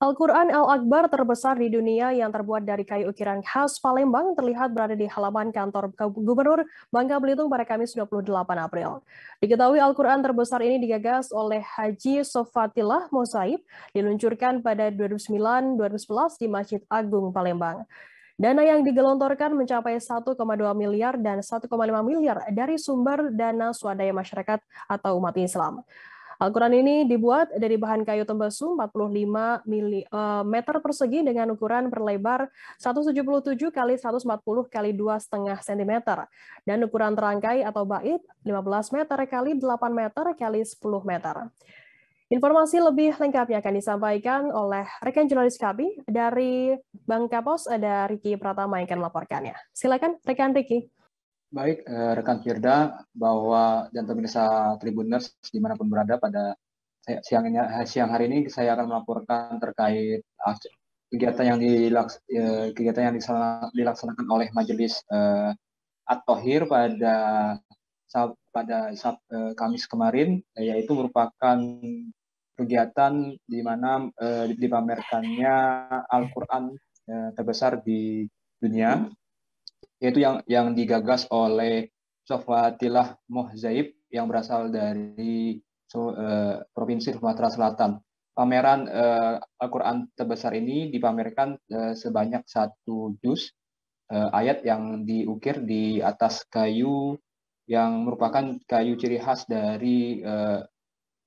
Al-Quran Al-Akbar terbesar di dunia yang terbuat dari kayu ukiran khas Palembang terlihat berada di halaman kantor Gubernur Bangka Belitung pada Kamis 28 April. Diketahui Al-Quran terbesar ini digagas oleh Haji Sofatillah Mosaib, diluncurkan pada 2009-2011 di Masjid Agung Palembang. Dana yang digelontorkan mencapai 1,2 miliar dan 1,5 miliar dari sumber dana swadaya masyarakat atau umat Islam. Al-Quran ini dibuat dari bahan kayu tembesu 45 mili, uh, meter persegi dengan ukuran berlebar 177 kali 140 kali 2,5 cm dan ukuran terangkai atau bait 15 meter kali 8 meter kali 10 meter. Informasi lebih lengkapnya akan disampaikan oleh rekan jurnalis kami dari Bang Kapos ada Riki Pratama yang akan melaporkannya. Silakan rekan Riki. Baik, eh, rekan Firda, bahwa dan pemirsa Tribuners dimanapun berada pada siang, eh, siang hari ini saya akan melaporkan terkait kegiatan yang dilaks, eh, kegiatan yang dilaksanakan oleh Majelis eh, At-Tohir pada pada Sab, eh, Kamis kemarin, yaitu merupakan kegiatan di mana eh, dipamerkannya Al-Quran eh, terbesar di dunia yaitu yang yang digagas oleh Sofatilah Mohzaib yang berasal dari so, uh, provinsi Sumatera Selatan. Pameran uh, Al-Quran terbesar ini dipamerkan uh, sebanyak satu juz uh, ayat yang diukir di atas kayu yang merupakan kayu ciri khas dari uh,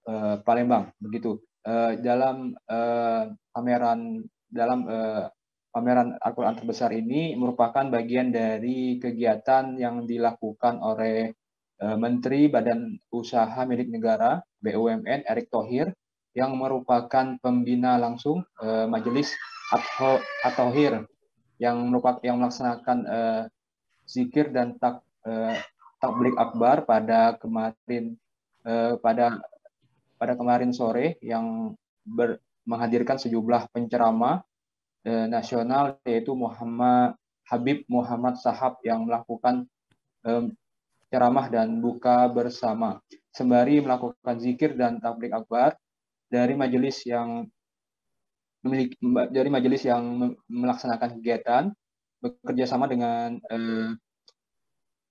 uh, Palembang begitu. Uh, dalam uh, pameran dalam uh, pameran Al-Quran terbesar ini merupakan bagian dari kegiatan yang dilakukan oleh eh, Menteri Badan Usaha Milik Negara BUMN Erick Thohir yang merupakan pembina langsung eh, Majelis At-Thohir yang merupakan yang melaksanakan eh, zikir dan tak eh, takblik akbar pada kemarin eh, pada pada kemarin sore yang ber, menghadirkan sejumlah pencerama eh, nasional yaitu Muhammad Habib Muhammad Sahab yang melakukan eh, ceramah dan buka bersama sembari melakukan zikir dan tablik akbar dari majelis yang memiliki dari majelis yang melaksanakan kegiatan bekerja sama dengan eh,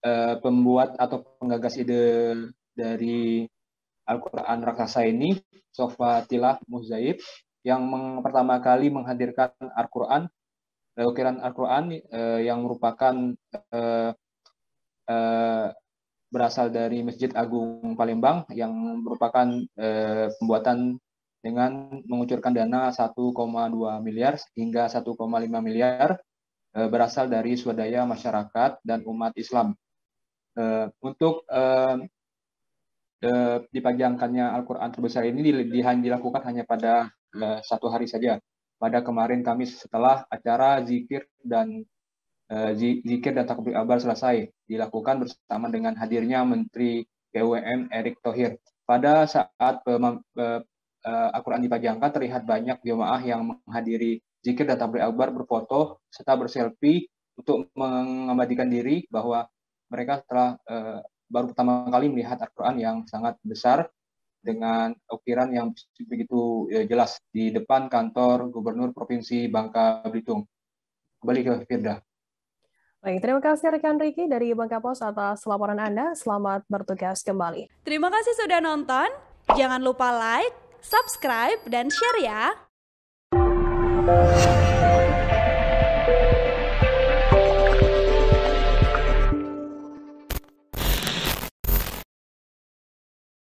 eh, pembuat atau penggagas ide dari Al-Quran Raksasa ini, Sofatilah Muzaib, yang meng, pertama kali menghadirkan Al-Quran, ukiran Al-Quran eh, yang merupakan eh, eh, berasal dari Masjid Agung Palembang yang merupakan eh, pembuatan dengan mengucurkan dana 1,2 miliar hingga 1,5 miliar eh, berasal dari swadaya masyarakat dan umat Islam. Eh, untuk eh, Eh, dipajangkannya Al-Quran terbesar ini dilakukan hanya pada eh, satu hari saja. Pada kemarin kami setelah acara zikir dan eh, zikir dan takbir akbar selesai dilakukan bersama dengan hadirnya Menteri BUMN Erick Thohir. Pada saat Al-Quran dipajangkan terlihat banyak jemaah yang menghadiri zikir dan takbir akbar berfoto serta berselfie untuk mengabadikan diri bahwa mereka telah baru pertama kali melihat Al-Quran yang sangat besar dengan ukiran yang begitu ya, jelas di depan kantor Gubernur Provinsi Bangka Belitung. Kembali ke Firda. Baik, terima kasih rekan Riki dari Bangka Pos atas laporan Anda. Selamat bertugas kembali. Terima kasih sudah nonton. Jangan lupa like, subscribe, dan share ya.